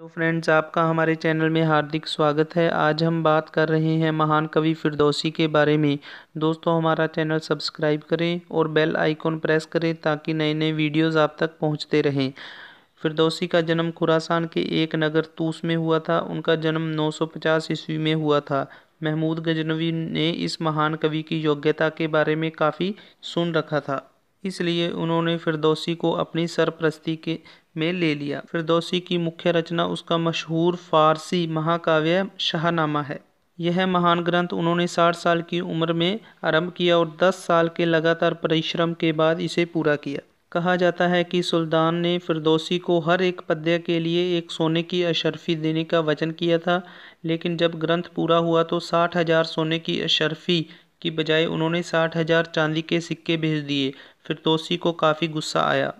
hello friends आपका हमारे channel में हार्दिक स्वागत है आज हम बात कर रहे हैं महान कवि फिरदौसी के बारे में दोस्तों हमारा चैनल सब्सक्राइब करें और बेल आइकॉन प्रेस करें ताकि नए नए वीडियोस आप तक पहुंचते रहें फिरदौसी का जन्म खुरासान के एक नगर तूस में हुआ था उनका जन्म 950 ईस्वी में हुआ था महमूद गजनवी ने इस महान कवि की योग्यता के बारे में काफ़ी सुन रखा था इसलिए उन्होंने फिरदौसी को अपनी सरप्रस्ती के में ले लिया फिरदौसी की मुख्य रचना उसका मशहूर फारसी महाकाव्य शाहनामा है यह महान ग्रंथ उन्होंने साठ साल की उम्र में आरंभ किया और दस साल के लगातार परिश्रम के बाद इसे पूरा किया कहा जाता है कि सुल्तान ने फिरदौसी को हर एक पद्य के लिए एक सोने की अशरफी देने का वचन किया था लेकिन जब ग्रंथ पूरा हुआ तो साठ हज़ार सोने की अशरफी की बजाय उन्होंने साठ हज़ार चांदी के सिक्के भेज दिए फिरदौसी को काफ़ी गुस्सा आया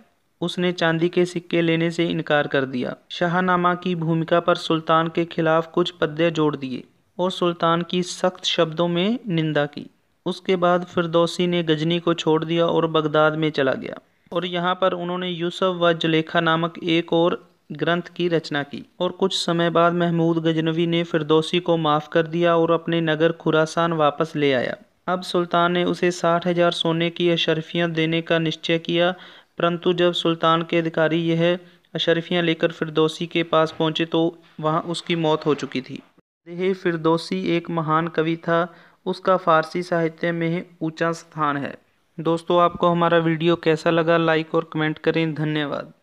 उसने चांदी के सिक्के लेने से इनकार कर दिया शाहनामा की भूमिका पर सुल्तान के खिलाफ कुछ पद्य जोड़ दिए और सुल्तान की सख्त शब्दों में निंदा की उसके बाद फिरदौसी ने गजनी को छोड़ दिया और बगदाद में चला गया और यहाँ पर उन्होंने यूसुफ व जलेखा नामक एक और ग्रंथ की रचना की और कुछ समय बाद महमूद गजनवी ने फिरदौसी को माफ़ कर दिया और अपने नगर खुरासान वापस ले आया अब सुल्तान ने उसे साठ हज़ार सोने की अशरफियाँ देने का निश्चय किया परंतु जब सुल्तान के अधिकारी यह अशरफियाँ लेकर फिरदौसी के पास पहुँचे तो वहाँ उसकी मौत हो चुकी थी देह फिरदौसी एक महान कवि था उसका फ़ारसी साहित्य में ऊंचा स्थान है दोस्तों आपको हमारा वीडियो कैसा लगा लाइक और कमेंट करें धन्यवाद